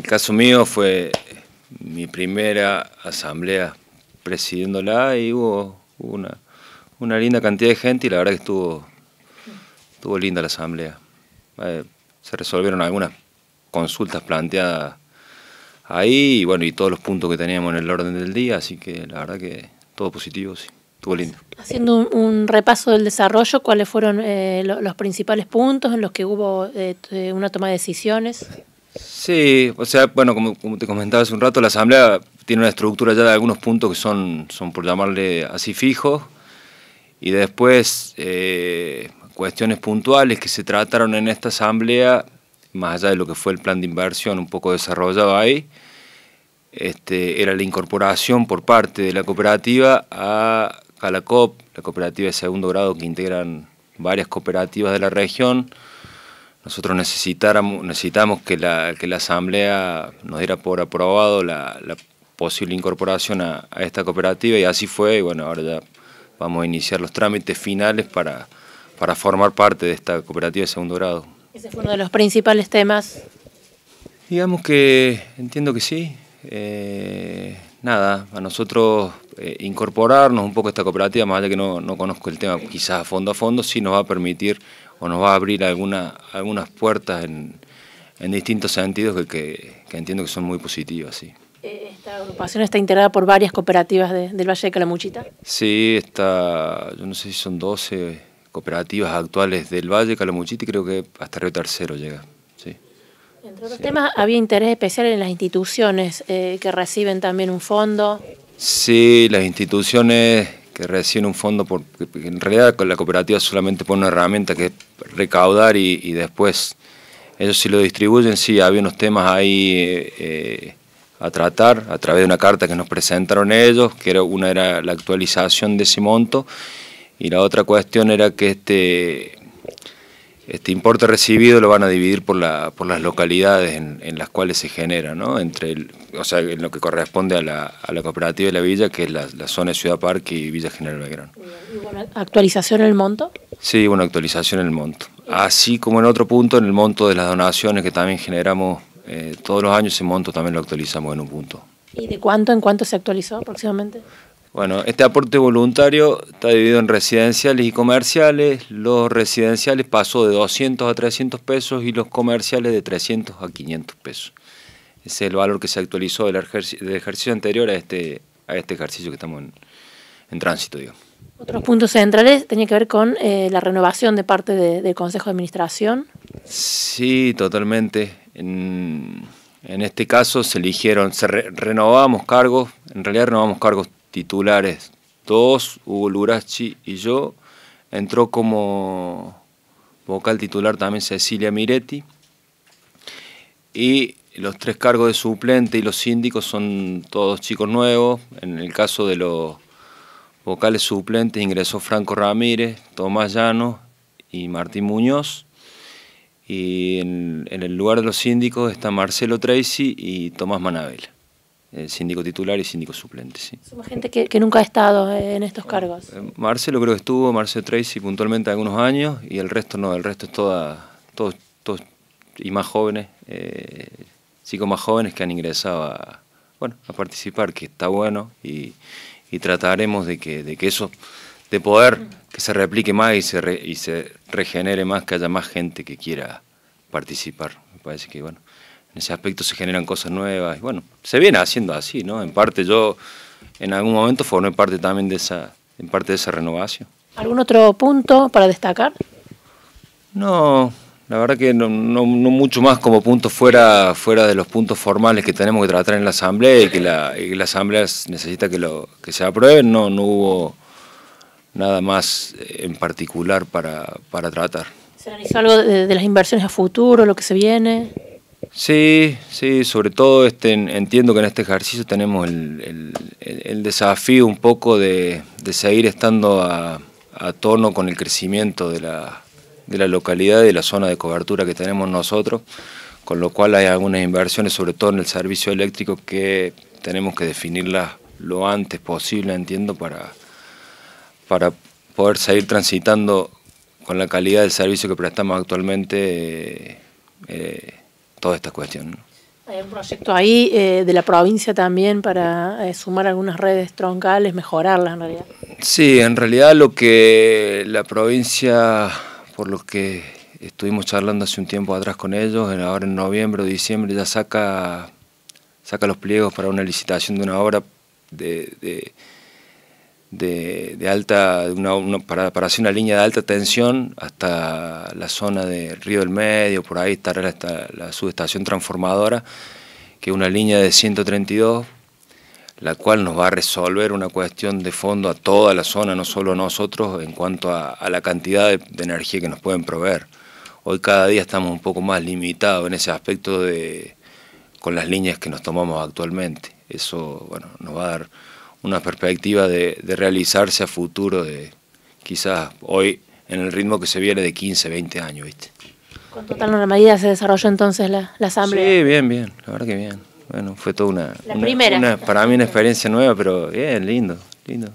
El caso mío fue mi primera asamblea presidiéndola y hubo una, una linda cantidad de gente y la verdad que estuvo, estuvo linda la asamblea. Eh, se resolvieron algunas consultas planteadas ahí y bueno, y todos los puntos que teníamos en el orden del día, así que la verdad que todo positivo, sí. Estuvo lindo. Haciendo un, repaso del desarrollo, ¿cuáles fueron eh, los principales puntos en los que hubo eh, una toma de decisiones? Sí, o sea, bueno, como, te comentaba hace un rato, la Asamblea tiene una estructura ya de algunos puntos que son, son por llamarle así fijos, y después eh, cuestiones puntuales que se trataron en esta Asamblea, más allá de lo que fue el plan de inversión un poco desarrollado ahí, este, era la incorporación por parte de la cooperativa a Calacop, la cooperativa de segundo grado que integran varias cooperativas de la región, nosotros necesitáramos, necesitamos que la, que la Asamblea nos diera por aprobado la, posible incorporación a, esta cooperativa y así fue y bueno, ahora ya vamos a iniciar los trámites finales para, para formar parte de esta cooperativa de segundo grado. Ese fue uno de los principales temas. Digamos que entiendo que sí. Eh, nada, a nosotros eh, incorporarnos un poco a esta cooperativa, más allá que no, no conozco el tema quizás a fondo a fondo, sí nos va a permitir o nos va a abrir alguna, algunas puertas en, en distintos sentidos que, que, entiendo que son muy positivas. Sí. ¿Esta agrupación está integrada por varias cooperativas del Valle de Calamuchita? Sí, está, yo no sé si son 12 cooperativas actuales del Valle de Calamuchita y creo que hasta Río Tercero llega. Sí. Entre otros temas, había interés especial en las instituciones eh, que reciben también un fondo. Sí, las instituciones que reciben un fondo, porque en realidad con la cooperativa solamente pone una herramienta que recaudar y, después ellos si lo distribuyen, sí, había unos temas ahí eh, eh, a tratar a través de una carta que nos presentaron ellos, que era, una era la actualización de ese monto y la otra cuestión era que este, este importe recibido lo van a dividir por, la, por las localidades en, las cuales se genera, ¿no? Entre el, o sea, en lo que corresponde a la, cooperativa de la villa, que es la, zona de Ciudad Parque y Villa General Belgrano. ¿Y bueno, actualización monto? Sí, una actualización en el monto. Así como en otro punto, en el monto de las donaciones que también generamos eh, todos los años, ese monto también lo actualizamos en un punto. ¿Y de cuánto en cuánto se actualizó aproximadamente? Bueno, este aporte voluntario está dividido en residenciales y comerciales. Los residenciales pasó de 200 a 300 pesos y los comerciales de 300 a 500 pesos. Ese es el valor que se actualizó del ejercicio, anterior a este, a este ejercicio que estamos en, tránsito, digo. Los puntos centrales tenían que ver con eh, la renovación de parte del Consejo de Administración. Sí, totalmente. En, este caso se eligieron, se renovamos cargos, en realidad renovamos cargos titulares. todos Hugo Lurachi y yo. Entró como vocal titular también Cecilia Miretti. Y los tres cargos de suplente y los síndicos son todos chicos nuevos. En el caso de los Vocales suplentes ingresó Franco Ramírez, Tomás Llano y Martín Muñoz. Y en, el lugar de los síndicos está Marcelo Tracy y Tomás el síndico titular y síndico suplente. ¿sí? Somos gente que, nunca ha estado eh, en estos cargos. Eh, Marcelo creo que estuvo, Marcelo Tracy puntualmente algunos años y el resto no, el resto es toda, todos, y más jóvenes, eh, chicos más jóvenes que han ingresado a, bueno, a participar, que está bueno y, y trataremos de que, de que eso, de poder que se replique más y se, y se regenere más, que haya más gente que quiera participar. Me parece que, bueno, en ese aspecto se generan cosas nuevas y, bueno, se viene haciendo así, ¿no? En parte yo en algún momento formé parte también de esa, en parte de esa renovación. ¿Algún otro punto para destacar? No, la verdad que no, mucho más como punto fuera, fuera de los puntos formales que tenemos que tratar en la Asamblea y que la, Asamblea necesita que, lo, que se aprueben, no, no hubo nada más eh, en particular para, tratar. ¿Se algo de, las inversiones a futuro, lo que se viene? Sí, sí, sobre todo este, entiendo que en este ejercicio tenemos el, desafío un poco de, seguir estando a, a tono con el crecimiento de la de la localidad y de la zona de cobertura que tenemos nosotros, con lo cual hay algunas inversiones, sobre todo en el servicio eléctrico, que tenemos que definirlas lo antes posible, entiendo, para, para poder seguir transitando con la calidad del servicio que prestamos actualmente eh, eh, toda esta cuestión. Hay un proyecto ahí eh, de la provincia también para sumar algunas redes troncales, mejorarlas en realidad. Sí, en realidad lo que la provincia por lo que estuvimos charlando hace un tiempo atrás con ellos, ahora en noviembre o diciembre ya saca, saca los pliegos para una licitación de una obra de, para, hacer una línea de alta tensión hasta la zona del Río del Medio, por ahí estará la, la subestación transformadora, que es una línea de 132 la cual nos va a resolver una cuestión de fondo a toda la zona, no solo a nosotros, en cuanto a, la cantidad de, energía que nos pueden proveer. Hoy cada día estamos un poco más limitados en ese aspecto de, con las líneas que nos tomamos actualmente. Eso bueno, nos va a dar una perspectiva de, realizarse a futuro, de quizás hoy en el ritmo que se viene de 15, 20 años. ¿viste? Con total normalidad se desarrolló entonces la asamblea. Sí, bien, bien, la verdad que bien bueno, fue toda una, una, para mí una experiencia nueva, pero bien, lindo, lindo.